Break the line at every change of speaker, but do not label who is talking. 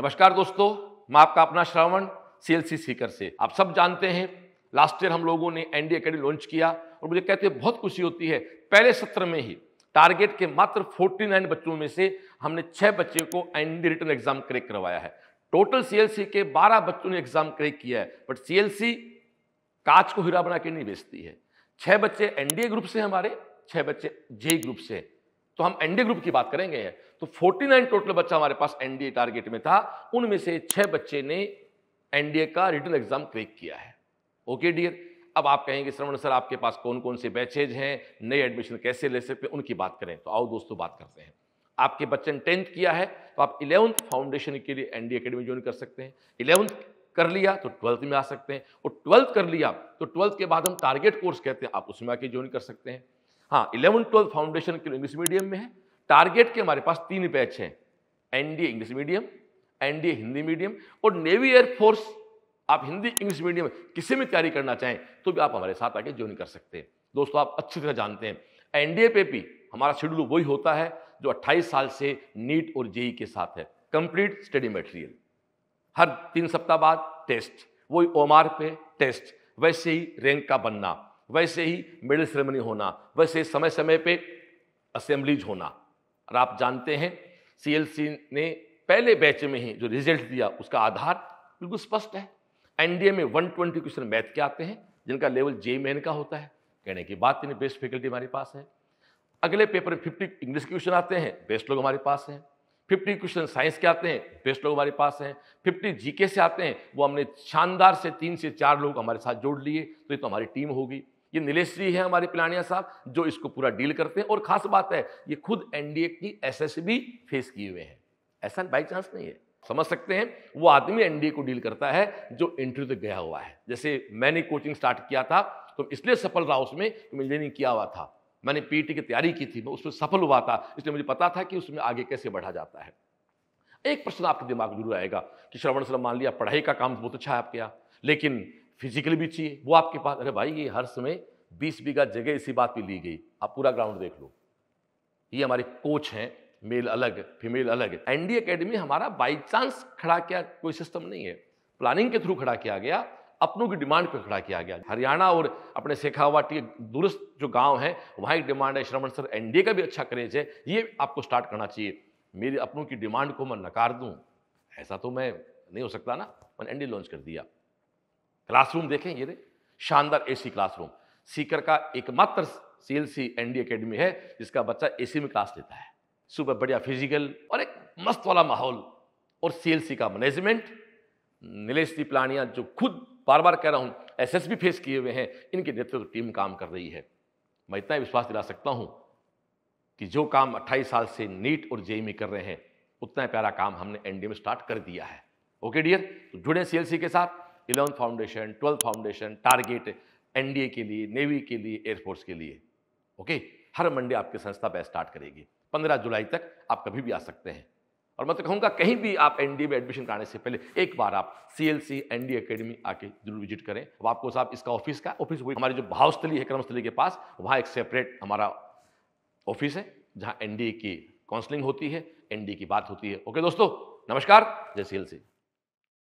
नमस्कार दोस्तों मैं आपका अपना Shravan C L C Sikar से आप सब जानते हैं लास्ट ईयर हम लोगों ने एन डी अकेडमी लॉन्च किया और मुझे कहते हैं बहुत खुशी होती है पहले सत्र में ही टारगेट के मात्र 49 बच्चों में से हमने छः बच्चे को N D written exam crack करवाया है टोटल सी एल सी के 12 बच्चों ने एग्जाम क्रैक किया है बट सी एल सी कांच को हीरा बना के नहीं बेचती है छह बच्चे एनडीए ग्रुप से हमारे छह बच्चे जेई ग्रुप से तो हम एनडीए ग्रुप की बात करेंगे तो 49 टोटल बच्चा हमारे पास एनडीए टारगेट में था उनमें से छह बच्चे ने एनडीए का रिटर्न एग्जाम क्रेक किया है ओके डियर अब आप कहेंगे श्रवण सर आपके पास कौन कौन से बैचेज हैं नए एडमिशन कैसे ले सकते उनकी बात करें तो आओ दोस्तों बात करते हैं आपके बच्चे ने टेंथ किया है तो आप इलेवंथ फाउंडेशन के लिए एनडीए अकेडमी ज्वाइन कर सकते हैं इलेवंथ कर लिया तो ट्वेल्थ में आ सकते हैं और ट्वेल्थ कर लिया तो ट्वेल्थ के बाद हम टारगेट कोर्स कहते हैं आप उसमें आके ज्वाइन कर सकते हैं हाँ इलेवन ट्वेल्थ फाउंडेशन के लिए इंग्लिश मीडियम में है टारगेट के हमारे पास तीन बैच हैं NDA English medium NDA Hindi medium और नेवी एयरफोर्स आप हिंदी इंग्लिश मीडियम किसी में तैयारी करना चाहें तो भी आप हमारे साथ आके ज्वाइन कर सकते हैं दोस्तों आप अच्छी तरह जानते हैं एनडीए पे भी हमारा शेड्यूल वही होता है जो 28 साल से नीट और जेई e e के साथ है कंप्लीट स्टडी मटेरियल हर तीन सप्ताह बाद टेस्ट वही ओमार पे टेस्ट वैसे ही रैंक का बनना वैसे ही मेडल सेरेमनी होना वैसे ही समय समय पे असेंबलीज होना और आप जानते हैं सी ने पहले बैच में ही जो रिजल्ट दिया उसका आधार बिल्कुल स्पष्ट है एनडीए में 120 क्वेश्चन मैथ के आते हैं जिनका लेवल जे मेन का होता है कहने की बात नहीं बेस्ट फैकल्टी हमारे पास है अगले पेपर में फिफ्टी इंग्लिश के क्वेश्चन आते हैं बेस्ट लोग हमारे पास हैं फिफ्टी क्वेश्चन साइंस के आते हैं बेस्ट लोग हमारे पास हैं फिफ्टी जीके से आते हैं वो हमने शानदार से तीन से चार लोग हमारे साथ जोड़ लिए तो ये तो हमारी टीम होगी ये नीलेश जी है हमारे पिलानिया साहब जो इसको पूरा डील करते हैं और खास बात है ये खुद एनडीए की एसएस भी फेस किए हुए हैं ऐसा बाई चांस नहीं है समझ सकते हैं वो आदमी एनडीए को डील करता है जो इंटरव्यू तक गया हुआ है जैसे मैंने कोचिंग स्टार्ट किया था तो इसलिए सफल रहा उसमें कि मैं इंजीनियरिंग किया हुआ था मैंने पीटी e की तैयारी की थी मैं उसमें सफल हुआ था इसलिए मुझे पता था कि उसमें आगे कैसे बढ़ा जाता है एक प्रश्न आपके दिमाग में जरूर आएगा कि श्रवण सर मान लिया पढ़ाई का काम बहुत अच्छा है आपके यहाँ लेकिन फिजिकली भी चाहिए वो आपके पास अरे भाई ये हर समय बीस बीघा जगह इसी बात पे ली गई आप पूरा ग्राउंड देख लो ये हमारे कोच हैं मेल अलग फीमेल अलग एनडी अकेडमी हमारा बाई चांस खड़ा किया कोई सिस्टम नहीं है प्लानिंग के थ्रू खड़ा किया गया अपनों की डिमांड पर खड़ा किया गया हरियाणा और अपने शेखावाटी दूरस्थ जो गांव है वहाँ एक डिमांड है श्रवण सर एनडीए का भी अच्छा क्रेज है ये आपको स्टार्ट करना चाहिए मेरी अपनों की डिमांड को मैं नकार दूँ ऐसा तो मैं नहीं हो सकता ना मैंने एनडीए लॉन्च कर दिया क्लासरूम देखें ये दे शानदार एसी क्लासरूम सीकर का एकमात्र C L C N D academy है जिसका बच्चा एसी में क्लास लेता है सुबह बढ़िया फिजिकल और एक मस्त वाला माहौल और सी एल सी का मैनेजमेंट नीलेष नीलेश प्लानिया जो खुद बार बार कह रहा हूँ एस एस बी फेस किए हुए हैं इनके नेतृत्व तो टीम काम कर रही है मैं इतना विश्वास दिला सकता हूँ कि जो काम 28 साल से नीट और जेई e e में कर रहे हैं उतना प्यारा काम हमने एनडीए में स्टार्ट कर दिया है ओके डियर तो जुड़े सीएलसी के साथ eleventh foundation twelfth foundation target NDA के लिए नेवी के लिए एयरफोर्स के लिए ओके हर मंडे आपकी संस्था बैच स्टार्ट करेगी पंद्रह जुलाई तक आप कभी भी आ सकते हैं और मैं तो कहूँगा कहीं भी आप एन में एडमिशन कराने से पहले एक बार आप C L C N D academy आके जरूर विजिट करें अब आपको साहब इसका ऑफिस का ऑफिस वही हमारी जो भावस्थली है कर्मस्थली के पास वहाँ एक सेपरेट हमारा ऑफिस है जहाँ एन की काउंसलिंग होती है एन की बात होती है ओके दोस्तों नमस्कार जय सी एल सी